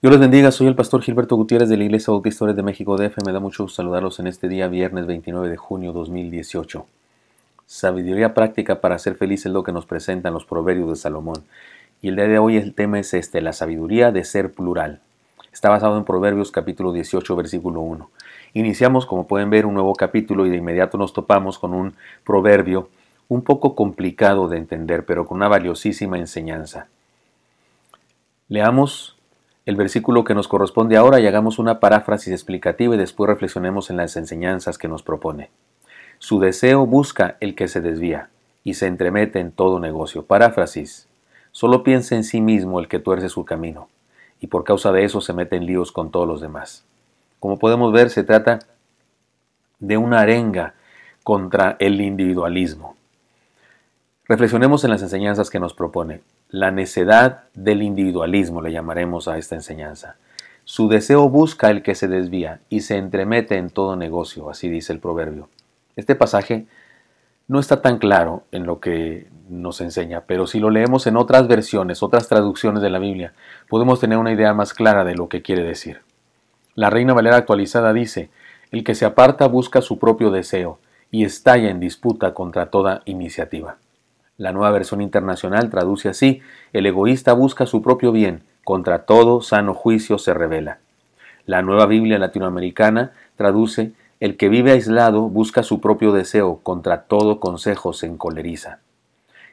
Dios les bendiga, soy el pastor Gilberto Gutiérrez de la Iglesia Bautista de México DF. Me da mucho saludarlos en este día, viernes 29 de junio 2018. Sabiduría práctica para ser feliz es lo que nos presentan los proverbios de Salomón. Y el día de hoy el tema es este, la sabiduría de ser plural. Está basado en Proverbios capítulo 18, versículo 1. Iniciamos, como pueden ver, un nuevo capítulo y de inmediato nos topamos con un proverbio un poco complicado de entender, pero con una valiosísima enseñanza. Leamos el versículo que nos corresponde ahora y hagamos una paráfrasis explicativa y después reflexionemos en las enseñanzas que nos propone. Su deseo busca el que se desvía y se entremete en todo negocio. Paráfrasis. Solo piensa en sí mismo el que tuerce su camino y por causa de eso se mete en líos con todos los demás. Como podemos ver, se trata de una arenga contra el individualismo. Reflexionemos en las enseñanzas que nos propone. La necedad del individualismo le llamaremos a esta enseñanza. Su deseo busca el que se desvía y se entremete en todo negocio, así dice el proverbio. Este pasaje no está tan claro en lo que nos enseña, pero si lo leemos en otras versiones, otras traducciones de la Biblia, podemos tener una idea más clara de lo que quiere decir. La Reina Valera actualizada dice, el que se aparta busca su propio deseo y estalla en disputa contra toda iniciativa. La nueva versión internacional traduce así, el egoísta busca su propio bien, contra todo sano juicio se revela. La nueva Biblia latinoamericana traduce, el que vive aislado busca su propio deseo, contra todo consejo se encoleriza.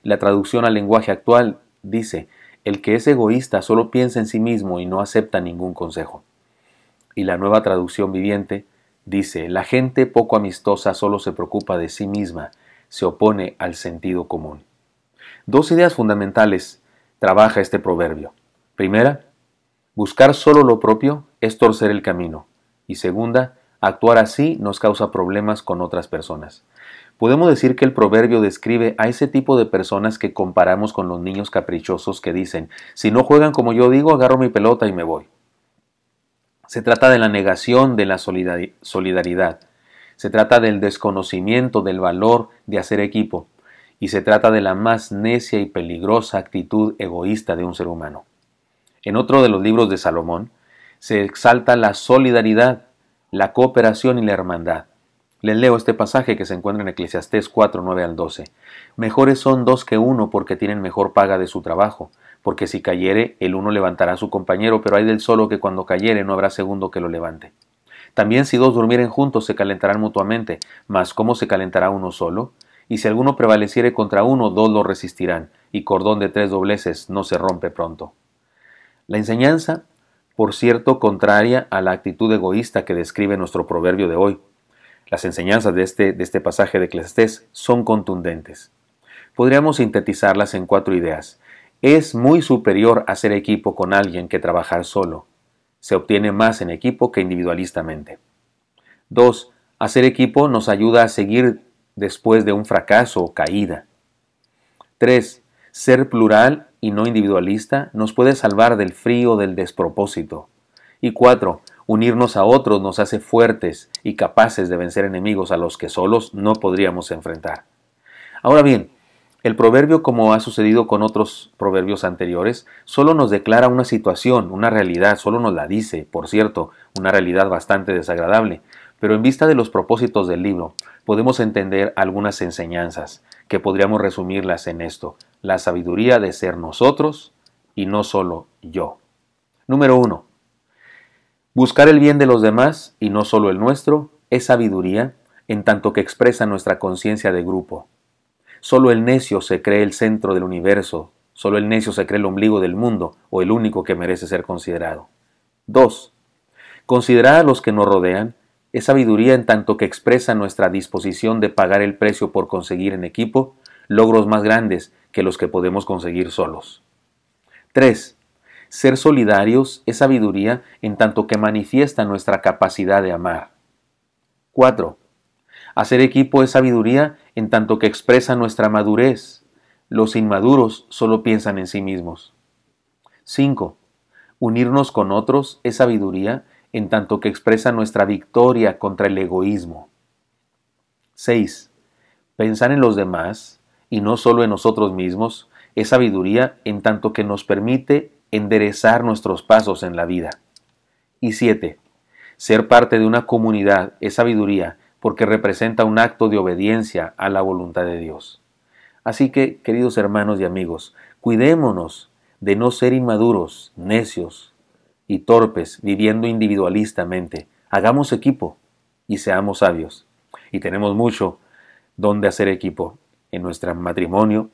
La traducción al lenguaje actual dice, el que es egoísta solo piensa en sí mismo y no acepta ningún consejo. Y la nueva traducción viviente dice, la gente poco amistosa solo se preocupa de sí misma, se opone al sentido común. Dos ideas fundamentales trabaja este proverbio. Primera, buscar solo lo propio es torcer el camino. Y segunda, actuar así nos causa problemas con otras personas. Podemos decir que el proverbio describe a ese tipo de personas que comparamos con los niños caprichosos que dicen, si no juegan como yo digo, agarro mi pelota y me voy. Se trata de la negación de la solidaridad. Se trata del desconocimiento del valor de hacer equipo y se trata de la más necia y peligrosa actitud egoísta de un ser humano. En otro de los libros de Salomón se exalta la solidaridad, la cooperación y la hermandad. Les leo este pasaje que se encuentra en Eclesiastés 4, 9 al 12. Mejores son dos que uno porque tienen mejor paga de su trabajo, porque si cayere, el uno levantará a su compañero, pero hay del solo que cuando cayere no habrá segundo que lo levante. También si dos durmieren juntos se calentarán mutuamente, mas ¿cómo se calentará uno solo? y si alguno prevaleciere contra uno, dos lo resistirán, y cordón de tres dobleces no se rompe pronto. La enseñanza, por cierto, contraria a la actitud egoísta que describe nuestro proverbio de hoy. Las enseñanzas de este, de este pasaje de Eclesiastés son contundentes. Podríamos sintetizarlas en cuatro ideas. Es muy superior hacer equipo con alguien que trabajar solo. Se obtiene más en equipo que individualistamente. 2. Hacer equipo nos ayuda a seguir después de un fracaso o caída. 3. Ser plural y no individualista nos puede salvar del frío del despropósito. Y 4. Unirnos a otros nos hace fuertes y capaces de vencer enemigos a los que solos no podríamos enfrentar. Ahora bien, el proverbio, como ha sucedido con otros proverbios anteriores, solo nos declara una situación, una realidad, solo nos la dice, por cierto, una realidad bastante desagradable. Pero en vista de los propósitos del libro, podemos entender algunas enseñanzas que podríamos resumirlas en esto, la sabiduría de ser nosotros y no solo yo. Número 1. Buscar el bien de los demás y no solo el nuestro es sabiduría en tanto que expresa nuestra conciencia de grupo. Solo el necio se cree el centro del universo, solo el necio se cree el ombligo del mundo o el único que merece ser considerado. 2. Considerar a los que nos rodean es sabiduría en tanto que expresa nuestra disposición de pagar el precio por conseguir en equipo logros más grandes que los que podemos conseguir solos. 3. Ser solidarios es sabiduría en tanto que manifiesta nuestra capacidad de amar. 4. Hacer equipo es sabiduría en tanto que expresa nuestra madurez. Los inmaduros solo piensan en sí mismos. 5. Unirnos con otros es sabiduría en tanto que expresa nuestra victoria contra el egoísmo. 6. Pensar en los demás, y no solo en nosotros mismos, es sabiduría en tanto que nos permite enderezar nuestros pasos en la vida. Y 7. Ser parte de una comunidad es sabiduría porque representa un acto de obediencia a la voluntad de Dios. Así que, queridos hermanos y amigos, cuidémonos de no ser inmaduros, necios, y torpes viviendo individualistamente. Hagamos equipo y seamos sabios. Y tenemos mucho donde hacer equipo en nuestro matrimonio,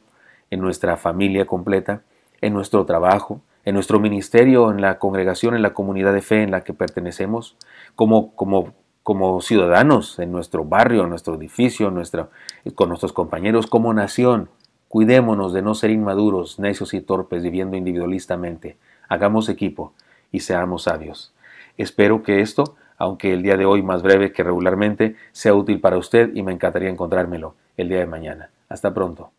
en nuestra familia completa, en nuestro trabajo, en nuestro ministerio, en la congregación, en la comunidad de fe en la que pertenecemos, como, como, como ciudadanos, en nuestro barrio, en nuestro edificio, con nuestros compañeros, como nación. Cuidémonos de no ser inmaduros, necios y torpes, viviendo individualistamente. Hagamos equipo y seamos sabios. Espero que esto, aunque el día de hoy más breve que regularmente, sea útil para usted y me encantaría encontrármelo el día de mañana. Hasta pronto.